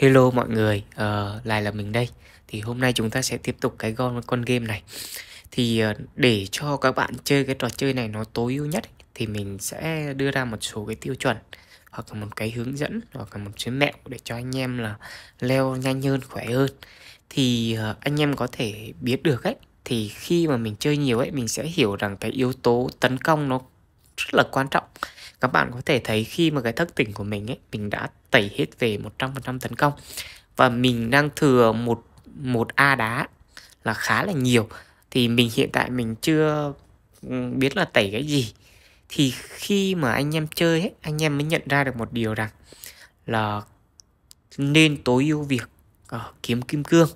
Hello mọi người, uh, lại là mình đây Thì hôm nay chúng ta sẽ tiếp tục cái con, con game này Thì uh, để cho các bạn chơi cái trò chơi này nó tối ưu nhất Thì mình sẽ đưa ra một số cái tiêu chuẩn Hoặc là một cái hướng dẫn Hoặc là một cái mẹo để cho anh em là leo nhanh hơn, khỏe hơn Thì uh, anh em có thể biết được ấy Thì khi mà mình chơi nhiều ấy Mình sẽ hiểu rằng cái yếu tố tấn công nó rất là quan trọng các bạn có thể thấy khi mà cái thức tỉnh của mình ấy mình đã tẩy hết về 100% tấn công và mình đang thừa một một a đá là khá là nhiều thì mình hiện tại mình chưa biết là tẩy cái gì thì khi mà anh em chơi ấy, anh em mới nhận ra được một điều rằng là nên tối ưu việc uh, kiếm kim cương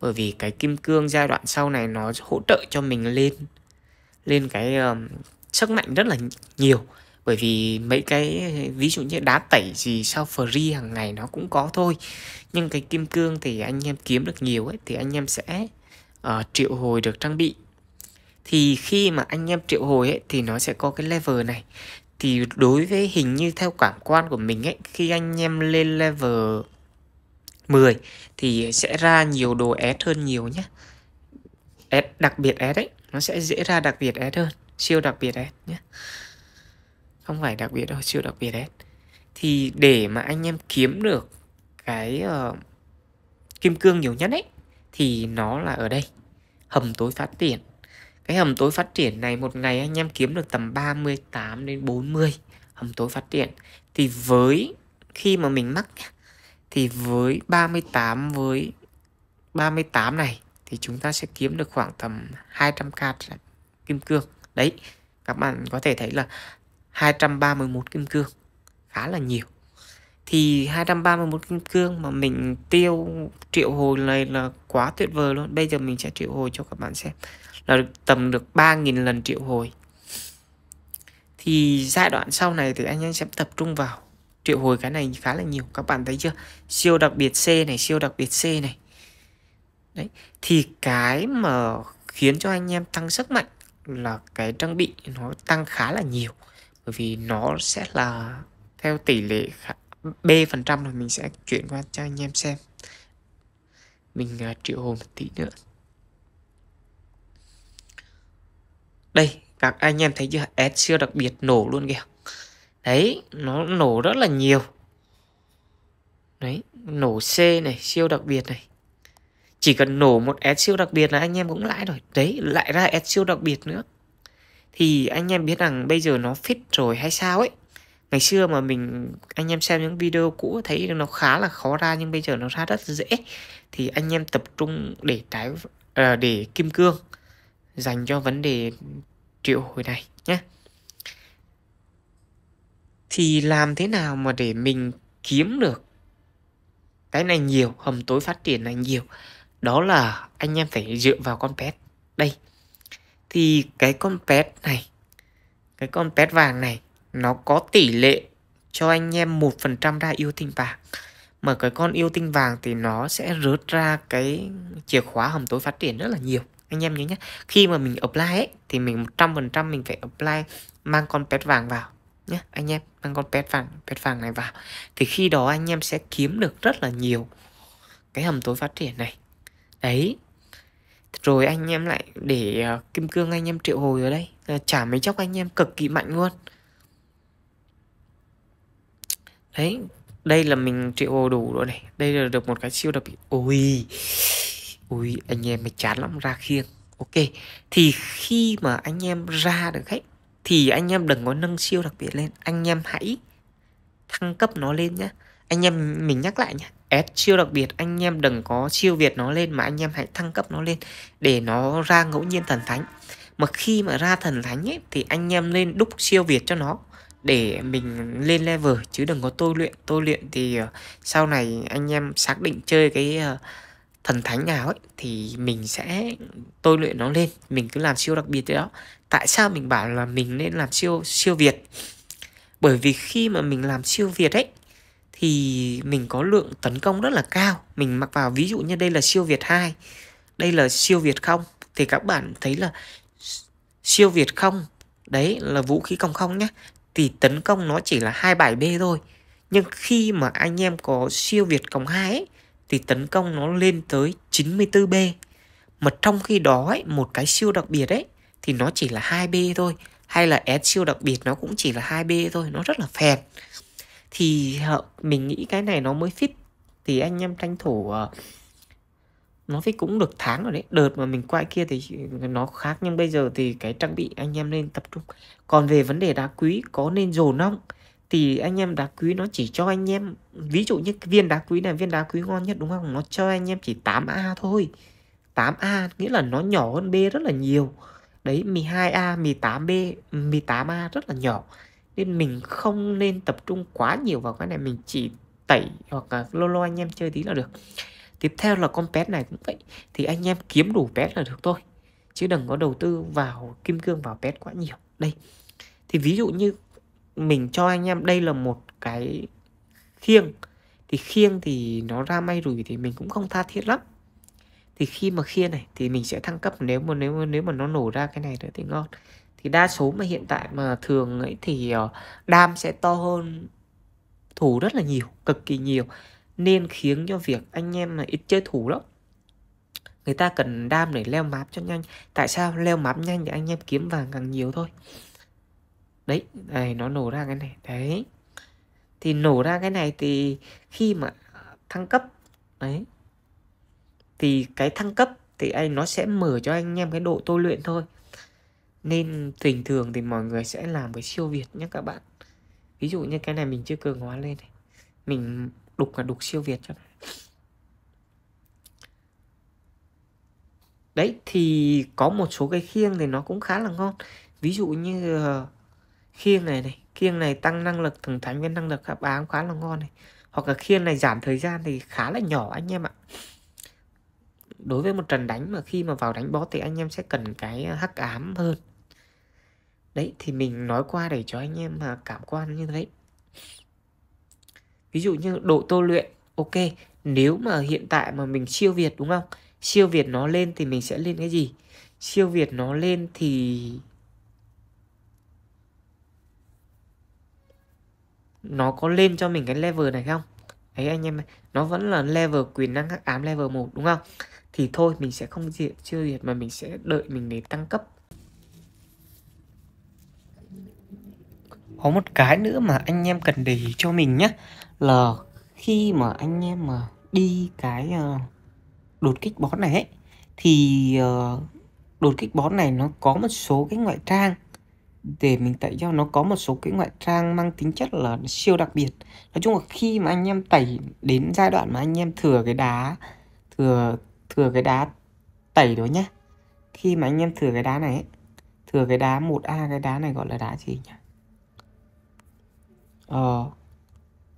bởi vì cái kim cương giai đoạn sau này nó hỗ trợ cho mình lên lên cái uh, sức mạnh rất là nhiều bởi vì mấy cái ví dụ như đá tẩy gì sau free hàng ngày nó cũng có thôi nhưng cái kim cương thì anh em kiếm được nhiều ấy thì anh em sẽ uh, triệu hồi được trang bị thì khi mà anh em triệu hồi ấy thì nó sẽ có cái level này thì đối với hình như theo cảm quan của mình ấy khi anh em lên level 10 thì sẽ ra nhiều đồ S hơn nhiều nhá S đặc biệt S đấy nó sẽ dễ ra đặc biệt S hơn siêu đặc biệt S nhé không phải đặc biệt đâu chưa đặc biệt hết thì để mà anh em kiếm được cái uh, kim cương nhiều nhất ấy thì nó là ở đây hầm tối phát triển cái hầm tối phát triển này một ngày anh em kiếm được tầm 38 đến 40 hầm tối phát triển thì với khi mà mình mắc thì với 38 với 38 này thì chúng ta sẽ kiếm được khoảng tầm 200k kim cương đấy các bạn có thể thấy là 231 kim cương khá là nhiều thì 231 kim cương mà mình tiêu triệu hồi này là quá tuyệt vời luôn bây giờ mình sẽ triệu hồi cho các bạn xem là được, tầm được 3.000 lần triệu hồi thì giai đoạn sau này thì anh em sẽ tập trung vào triệu hồi cái này khá là nhiều các bạn thấy chưa siêu đặc biệt C này siêu đặc biệt C này đấy thì cái mà khiến cho anh em tăng sức mạnh là cái trang bị nó tăng khá là nhiều bởi vì nó sẽ là theo tỷ lệ b phần trăm là mình sẽ chuyển qua cho anh em xem mình uh, triệu hồi một tí nữa đây các anh em thấy chưa s siêu đặc biệt nổ luôn kìa đấy nó nổ rất là nhiều đấy nổ c này siêu đặc biệt này chỉ cần nổ một s siêu đặc biệt là anh em cũng lãi rồi đấy lại ra s siêu đặc biệt nữa thì anh em biết rằng bây giờ nó fit rồi hay sao ấy ngày xưa mà mình anh em xem những video cũ thấy nó khá là khó ra nhưng bây giờ nó ra rất dễ thì anh em tập trung để trái à, để kim cương dành cho vấn đề triệu hồi này nhé thì làm thế nào mà để mình kiếm được cái này nhiều hầm tối phát triển này nhiều đó là anh em phải dựa vào con pet đây thì cái con pet này cái con pet vàng này nó có tỷ lệ cho anh em một phần trăm ra yêu tinh vàng mà cái con yêu tinh vàng thì nó sẽ rớt ra cái chìa khóa hầm tối phát triển rất là nhiều anh em nhớ nhé khi mà mình apply ấy, thì mình một trăm phần trăm mình phải apply mang con pet vàng vào nhé anh em mang con pet vàng pet vàng này vào thì khi đó anh em sẽ kiếm được rất là nhiều cái hầm tối phát triển này đấy rồi anh em lại để ờ, kim cương anh em triệu hồi ở đây trả ờ, mấy chốc anh em cực kỳ mạnh luôn đấy đây là mình triệu hồi đủ rồi này đây là được một cái siêu đặc biệt. ui ui anh em mày chán lắm ra khiêng ok thì khi mà anh em ra được khách thì anh em đừng có nâng siêu đặc biệt lên anh em hãy thăng cấp nó lên nhá anh em mình nhắc lại nhá S siêu đặc biệt anh em đừng có siêu việt nó lên mà anh em hãy thăng cấp nó lên để nó ra ngẫu nhiên thần thánh mà khi mà ra thần thánh ấy, thì anh em nên đúc siêu việt cho nó để mình lên level chứ đừng có tôi luyện tôi luyện thì ờ, sau này anh em xác định chơi cái ờ, thần thánh nào ấy thì mình sẽ tôi luyện nó lên mình cứ làm siêu đặc biệt thế đó tại sao mình bảo là mình nên làm siêu siêu việt bởi vì khi mà mình làm siêu việt ấy thì mình có lượng tấn công rất là cao mình mặc vào ví dụ như đây là siêu việt 2 đây là siêu việt không thì các bạn thấy là siêu việt không đấy là vũ khí công không nhé thì tấn công nó chỉ là 27B thôi nhưng khi mà anh em có siêu việt cộng 2 ấy, thì tấn công nó lên tới 94B mà trong khi đó ấy, một cái siêu đặc biệt ấy thì nó chỉ là 2B thôi hay là S siêu đặc biệt nó cũng chỉ là 2B thôi nó rất là phèn thì ờ, mình nghĩ cái này nó mới fit thì anh em tranh thủ ờ, nó phải cũng được tháng rồi đấy đợt mà mình quay kia thì nó khác nhưng bây giờ thì cái trang bị anh em nên tập trung còn về vấn đề đá quý có nên dồn không thì anh em đá quý nó chỉ cho anh em ví dụ như viên đá quý này viên đá quý ngon nhất đúng không nó cho anh em chỉ 8A thôi 8A nghĩa là nó nhỏ hơn B rất là nhiều đấy 12A 18B 18A rất là nhỏ nên mình không nên tập trung quá nhiều vào cái này mình chỉ tẩy hoặc là lô lô anh em chơi tí là được tiếp theo là con pet này cũng vậy thì anh em kiếm đủ pet là được thôi chứ đừng có đầu tư vào kim cương vào pet quá nhiều đây thì ví dụ như mình cho anh em đây là một cái khiêng thì khiêng thì nó ra may rủi thì mình cũng không tha thiết lắm thì khi mà khiêng này thì mình sẽ thăng cấp nếu mà nếu mà, nếu mà nó nổ ra cái này nữa thì ngon thì đa số mà hiện tại mà thường ấy thì ờ, đam sẽ to hơn thủ rất là nhiều cực kỳ nhiều nên khiến cho việc anh em là ít chơi thủ lắm người ta cần đam để leo map cho nhanh tại sao leo map nhanh thì anh em kiếm vàng càng nhiều thôi đấy này nó nổ ra cái này đấy thì nổ ra cái này thì khi mà thăng cấp đấy thì cái thăng cấp thì anh nó sẽ mở cho anh em cái độ tôi luyện thôi nên bình thường thì mọi người sẽ làm cái siêu việt nhé các bạn Ví dụ như cái này mình chưa cường hóa lên này. Mình đục là đục siêu việt cho Đấy thì có một số cái khiêng thì nó cũng khá là ngon Ví dụ như ờ, khiêng này này Khiêng này tăng năng lực thẳng thánh với năng lực hấp ám khá là ngon này Hoặc là khiêng này giảm thời gian thì khá là nhỏ anh em ạ đối với một trận đánh mà khi mà vào đánh bot thì anh em sẽ cần cái à, hắc ám hơn đấy thì mình nói qua để cho anh em mà cảm quan như thế ví dụ như độ tô luyện ok nếu mà hiện tại mà mình siêu việt đúng không siêu việt nó lên thì mình sẽ lên cái gì siêu việt nó lên thì nó có lên cho mình cái level này không đấy anh em nó vẫn là level quyền năng hắc ám level 1 đúng không thì thôi mình sẽ không diệt chưa diệt mà mình sẽ đợi mình để tăng cấp có một cái nữa mà anh em cần để ý cho mình nhé là khi mà anh em mà đi cái ờ, đột kích bón này ấy, thì ờ, đột kích bón này nó có một số cái ngoại trang để mình tẩy cho nó có một số cái ngoại trang mang tính chất là siêu đặc biệt nói chung là khi mà anh em tẩy đến giai đoạn mà anh em thừa cái đá thừa thừa cái đá tẩy đó nhá khi mà anh em thừa cái đá này ấy, thừa cái đá 1A cái đá này gọi là đá gì nhỉ ờ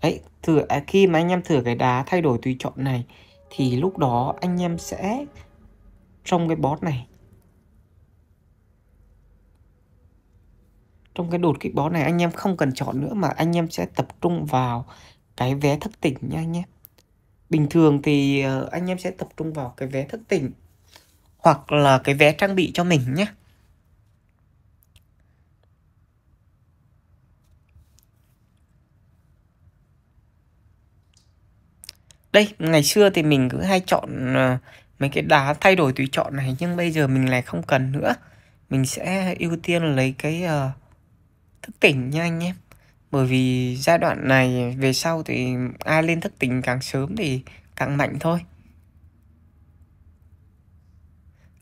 ấy thừa à, khi mà anh em thừa cái đá thay đổi tùy chọn này thì lúc đó anh em sẽ trong cái bot này trong cái đột kích bó này anh em không cần chọn nữa mà anh em sẽ tập trung vào cái vé thức tỉnh nha anh em bình thường thì ờ, anh em sẽ tập trung vào cái vé thức tỉnh hoặc là cái vé trang bị cho mình nhé đây ngày xưa thì mình cứ hay chọn ờ, mấy cái đá thay đổi tùy chọn này nhưng bây giờ mình lại không cần nữa mình sẽ ưu tiên lấy cái uh, thức tỉnh nha anh em bởi vì giai đoạn này về sau thì ai lên thức tỉnh càng sớm thì càng mạnh thôi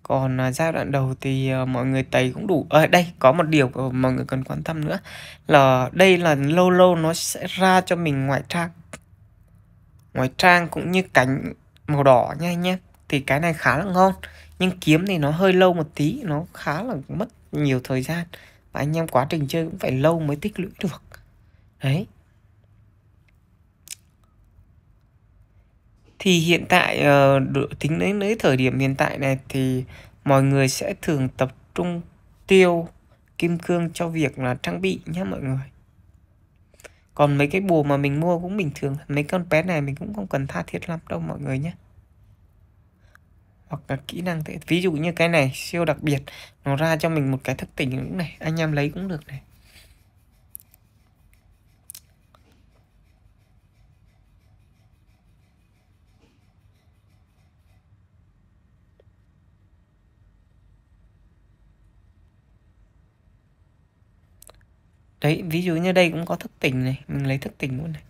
còn à, giai đoạn đầu thì à, mọi người tẩy cũng đủ ở ờ, à, đây có một điều mọi người cần quan tâm nữa là đây là lâu lâu nó sẽ ra cho mình ngoại trang ngoại trang cũng như cánh màu đỏ nha anh nhé thì cái này khá là ngon nhưng kiếm thì nó hơi lâu một tí nó khá là mất nhiều thời gian và anh em quá trình chơi cũng phải lâu mới tích lũy được đấy thì hiện tại ờ, tính đến đến thời điểm hiện tại này thì mọi người sẽ thường tập trung tiêu kim cương cho việc là trang bị nhé mọi người còn mấy cái bùa mà mình mua cũng bình thường mấy con bé này mình cũng không cần tha thiết lắm đâu mọi người nhé hoặc là kỹ năng thế ví dụ như cái này siêu đặc biệt nó ra cho mình một cái thức tỉnh này anh em lấy cũng được này đấy ví dụ như đây cũng có thức tỉnh này mình lấy thức tỉnh luôn này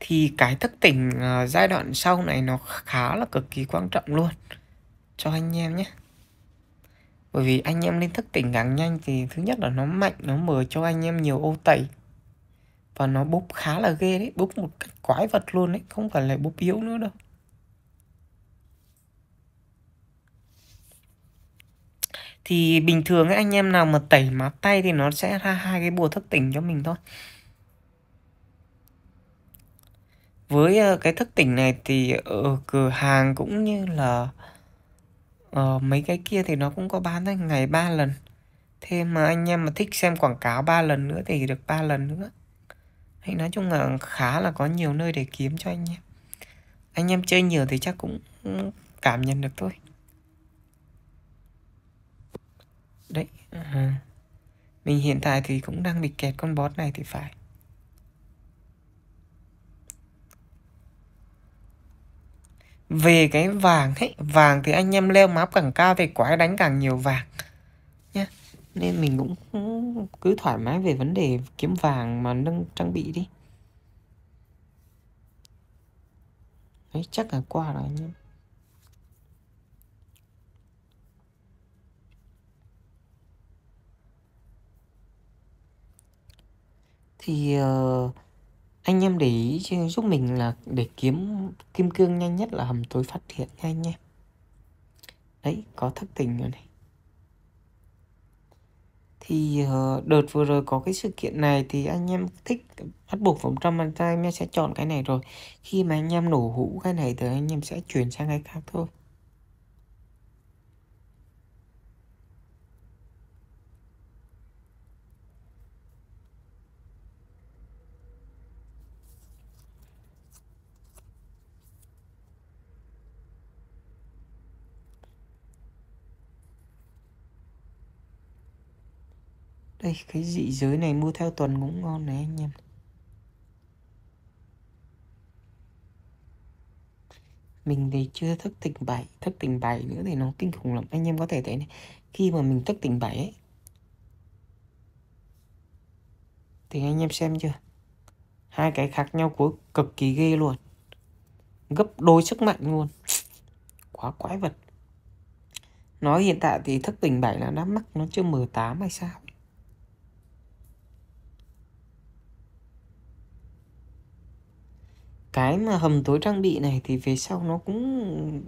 thì cái thức tỉnh uh, giai đoạn sau này nó khá là cực kỳ quan trọng luôn cho anh em nhé bởi vì anh em lên thức tỉnh càng nhanh thì thứ nhất là nó mạnh nó mở cho anh em nhiều ô tẩy và nó búp khá là ghê đấy búp một cách quái vật luôn đấy không phải là búp yếu nữa đâu thì bình thường anh em nào mà tẩy má tay thì nó sẽ ra hai cái bùa thức tỉnh cho mình thôi với ờ, cái thức tỉnh này thì ở cửa hàng cũng như là ở ờ, mấy cái kia thì nó cũng có bán thôi ngày 3 lần thêm mà anh em mà thích xem quảng cáo 3 lần nữa thì được 3 lần nữa hay nói chung là khá là có nhiều nơi để kiếm cho anh em anh em chơi nhiều thì chắc cũng cảm nhận được thôi Đấy à. Mình hiện tại thì cũng đang bị kẹt con boss này thì phải Về cái vàng ấy Vàng thì anh em leo map càng cao Thì quái đánh càng nhiều vàng Nhá nên mình cũng cứ thoải mái về vấn đề kiếm vàng mà nâng trang bị đi Đấy, chắc là qua rồi nhé thì uh, anh em để ý giúp mình là để kiếm kim cương nhanh nhất là hầm tối phát hiện nha anh em đấy có thất tình rồi này thì uh, đợt vừa rồi có cái sự kiện này thì anh em thích bắt buộc vòng trăm bàn tay anh em sẽ chọn cái này rồi khi mà anh em nổ hũ cái này thì anh em sẽ chuyển sang cái khác thôi Đây cái dị giới này mua theo tuần cũng ngon này anh em Mình thì chưa thức tỉnh bảy Thức tỉnh bảy nữa thì nó kinh khủng lắm Anh em có thể thấy này Khi mà mình thức tỉnh bảy ấy Thì anh em xem chưa Hai cái khác nhau cuối cực kỳ ghê luôn Gấp đôi sức mạnh luôn Quá quái vật Nói hiện tại thì thức tỉnh bảy là đã mắc nó chưa 18 hay sao cái mà hầm tối trang bị này thì về sau nó cũng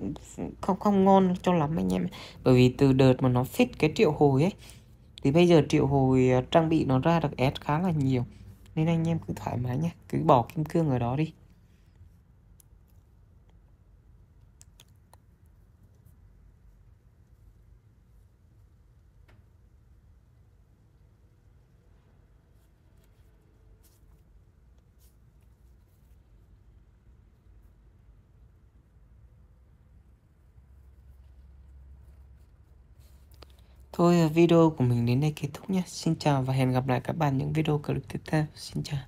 không không ngon cho lắm anh em bởi vì từ đợt mà nó fit cái triệu hồi ấy thì bây giờ triệu hồi à, trang bị nó ra được S khá là nhiều nên anh em cứ thoải mái nhé cứ bỏ kim cương ở đó đi Thôi video của mình đến đây kết thúc nhé. Xin chào và hẹn gặp lại các bạn những video clip tiếp theo. Xin chào.